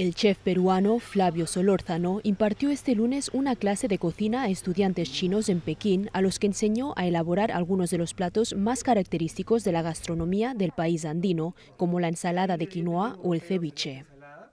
El chef peruano Flavio Solórzano impartió este lunes una clase de cocina a estudiantes chinos en Pekín, a los que enseñó a elaborar algunos de los platos más característicos de la gastronomía del país andino, como la ensalada de quinoa o el ceviche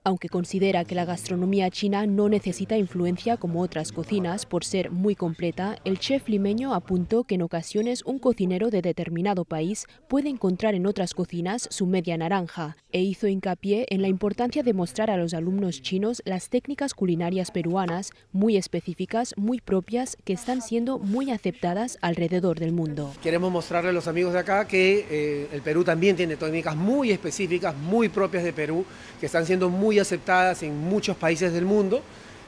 aunque considera que la gastronomía china no necesita influencia como otras cocinas por ser muy completa, el chef limeño apuntó que en ocasiones un cocinero de determinado país puede encontrar en otras cocinas su media naranja, e hizo hincapié en la importancia de mostrar a los alumnos chinos las técnicas culinarias peruanas, muy específicas, muy propias, que están siendo muy aceptadas alrededor del mundo. Queremos mostrarle a los amigos de acá que eh, el Perú también tiene técnicas muy específicas, muy propias de Perú, que están siendo muy aceptadas en muchos países del mundo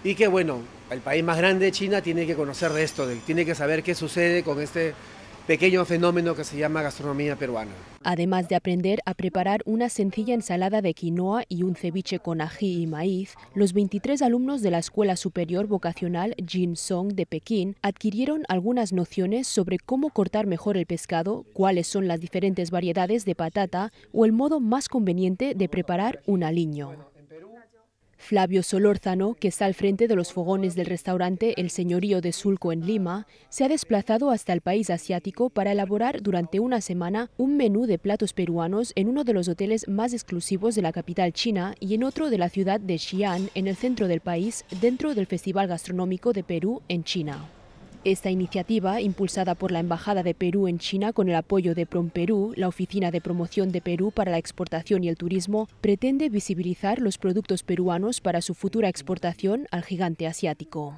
y que bueno, el país más grande de China tiene que conocer de esto, tiene que saber qué sucede con este pequeño fenómeno que se llama gastronomía peruana. Además de aprender a preparar una sencilla ensalada de quinoa y un ceviche con ají y maíz, los 23 alumnos de la Escuela Superior Vocacional Jin Song de Pekín adquirieron algunas nociones sobre cómo cortar mejor el pescado, cuáles son las diferentes variedades de patata o el modo más conveniente de preparar un aliño. Flavio Solórzano, que está al frente de los fogones del restaurante El Señorío de Sulco en Lima, se ha desplazado hasta el país asiático para elaborar durante una semana un menú de platos peruanos en uno de los hoteles más exclusivos de la capital china y en otro de la ciudad de Xi'an, en el centro del país, dentro del Festival Gastronómico de Perú en China. Esta iniciativa, impulsada por la Embajada de Perú en China con el apoyo de PromPerú, la Oficina de Promoción de Perú para la Exportación y el Turismo, pretende visibilizar los productos peruanos para su futura exportación al gigante asiático.